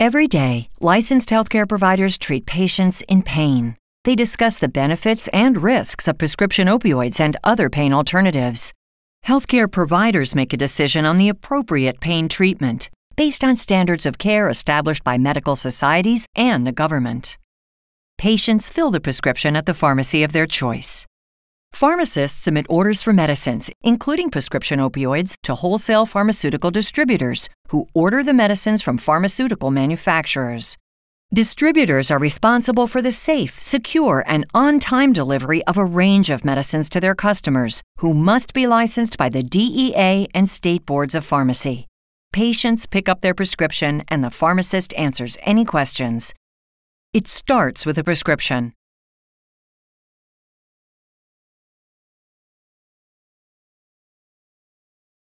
Every day, licensed healthcare providers treat patients in pain. They discuss the benefits and risks of prescription opioids and other pain alternatives. Healthcare providers make a decision on the appropriate pain treatment based on standards of care established by medical societies and the government. Patients fill the prescription at the pharmacy of their choice. Pharmacists submit orders for medicines, including prescription opioids, to wholesale pharmaceutical distributors, who order the medicines from pharmaceutical manufacturers. Distributors are responsible for the safe, secure, and on time delivery of a range of medicines to their customers, who must be licensed by the DEA and state boards of pharmacy. Patients pick up their prescription, and the pharmacist answers any questions. It starts with a prescription.